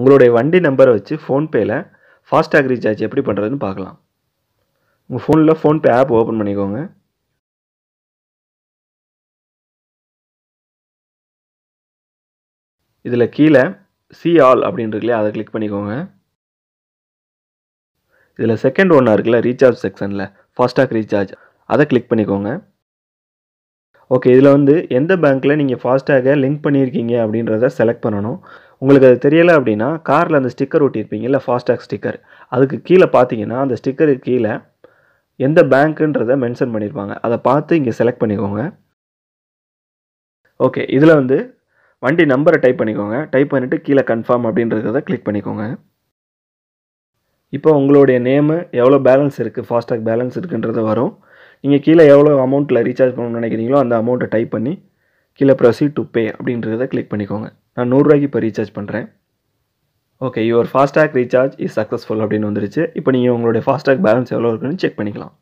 உங்களுடைய வண்டி நம்பரை வச்சு ஃபோன்பேயில் ஃபாஸ்டாக் ரீசார்ஜ் எப்படி பண்ணுறதுன்னு பார்க்கலாம் உங்கள் ஃபோனில் ஃபோன்பே ஆப் ஓப்பன் பண்ணிக்கோங்க இதில் கீழே சி ஆல் அப்படின்னு அதை கிளிக் பண்ணிக்கோங்க இதில் செகண்ட் ஒன்றா இருக்குல்ல ரீசார்ஜ் செக்ஷனில் ஃபாஸ்டாக் ரீசார்ஜ் அதை கிளிக் பண்ணிக்கோங்க ஓகே இதில் வந்து எந்த பேங்க்கில் நீங்கள் ஃபாஸ்டாகை லிங்க் பண்ணியிருக்கீங்க அப்படின்றத செலக்ட் பண்ணணும் உங்களுக்கு அது தெரியலை அப்படின்னா காரில் அந்த ஸ்டிக்கர் ஒட்டியிருப்பீங்கல்ல ஃபாஸ்டாக் ஸ்டிக்கர் அதுக்கு கீழே பார்த்தீங்கன்னா அந்த ஸ்டிக்கருக்கு கீழே எந்த பேங்க்குன்றதை மென்ஷன் பண்ணியிருப்பாங்க அதை பார்த்து இங்கே செலக்ட் பண்ணிக்கோங்க ஓகே இதில் வந்து வண்டி நம்பரை டைப் பண்ணிக்கோங்க டைப் பண்ணிவிட்டு கீழே கன்ஃபார்ம் அப்படின்றத கிளிக் பண்ணிக்கோங்க இப்போ உங்களுடைய நேமு எவ்வளோ பேலன்ஸ் இருக்குது ஃபாஸ்டாக் பேலன்ஸ் இருக்குன்றது வரும் நீங்கள் கீழே எவ்வளோ அமௌண்ட்டில் ரீசார்ஜ் பண்ணணும்னு நினைக்கிறீங்களோ அந்த அமௌண்ட்டை டைப் பண்ணி கீழே ப்ரொசீட் டு பே அப்படின்றத கிளிக் பண்ணிக்கோங்க நான் நூறுரூவாய்க்கு இப்போ ரீசார்ஜ் பண்ணுறேன் okay your FASTag recharge is successful அப்படின்னு வந்துருச்சு இப்போ நீங்கள் உங்களுடைய ஃபாஸ்டாக் பேலன்ஸ் எவ்வளோ இருக்குன்னு செக் பண்ணிக்கலாம்